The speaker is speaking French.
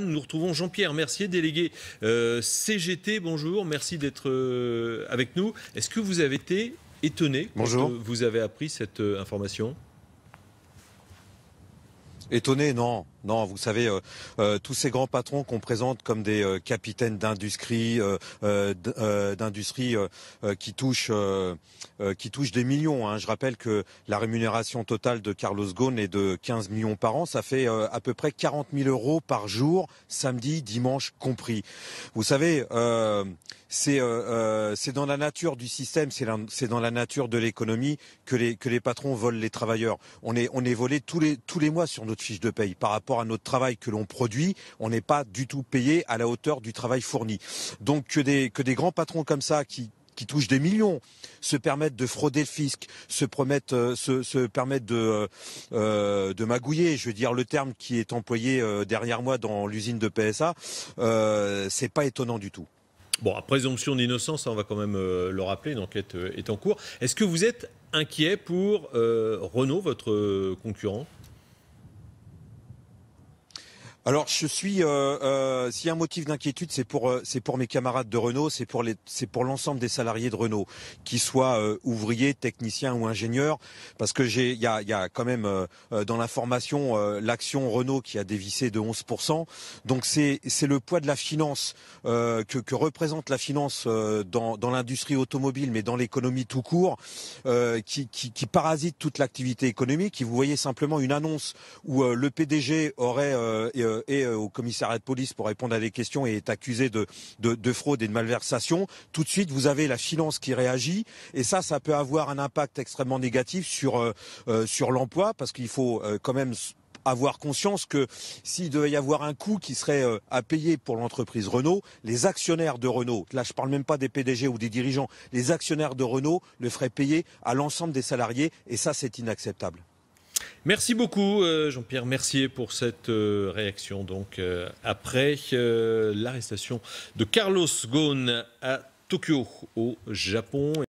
Nous retrouvons Jean-Pierre Mercier, délégué euh, CGT. Bonjour, merci d'être euh, avec nous. Est-ce que vous avez été étonné Bonjour. Euh, vous avez appris cette information Étonné, non. Non, vous savez, euh, euh, tous ces grands patrons qu'on présente comme des euh, capitaines d'industrie, d'industrie qui touchent qui touchent des millions. Hein. Je rappelle que la rémunération totale de Carlos Ghosn est de 15 millions par an. Ça fait à peu près 40 000 euros par jour, samedi, dimanche compris. Vous savez, c'est c'est dans la nature du système, c'est c'est dans la nature de l'économie que les que les patrons volent les travailleurs. On est on est volé tous les tous les mois sur notre fiche de paye par à notre travail que l'on produit, on n'est pas du tout payé à la hauteur du travail fourni. Donc que des, que des grands patrons comme ça qui, touchent des millions se permettent de frauder le fisc, se, euh, se, permettent de, euh, de magouiller. Je veux dire le terme qui est employé euh, derrière moi dans l'usine de PSA, c'est pas étonnant du tout. Bon, à présomption d'innocence, hein, on va quand même le rappeler, l'enquête est en cours. Est-ce que vous êtes inquiet pour Renault, votre concurrent alors je suis, euh, euh un motif d'inquiétude, c'est pour euh, c'est pour mes camarades de Renault, c'est pour les c'est pour l'ensemble des salariés de Renault, qu'ils soient euh, ouvriers, techniciens ou ingénieurs, parce que j'ai il y a quand même dans l'information l'action Renault qui a dévissé de 11%. Donc c'est c'est le poids de la finance que que représente la finance dans dans l'industrie automobile, mais dans l'économie tout court, qui, qui, parasite toute l'activité économique. vous voyez simplement une annonce où le PDG aurait euh, et euh, au commissariat de police pour répondre à des questions et est accusé de, fraude et de malversation, tout de suite vous avez la finance qui réagit et ça, ça peut avoir un impact extrêmement négatif sur euh, sur l'emploi parce qu'il faut quand même avoir conscience que s'il devait y avoir un coût qui serait à payer pour l'entreprise Renault, les actionnaires de Renault, là je parle même pas des PDG ou des dirigeants, les actionnaires de Renault le feraient payer à l'ensemble des salariés et ça c'est inacceptable. Merci beaucoup, euh, Jean-Pierre Mercier, pour cette euh, réaction. Donc, euh, après l'arrestation de Carlos Ghosn à Tokyo, au Japon.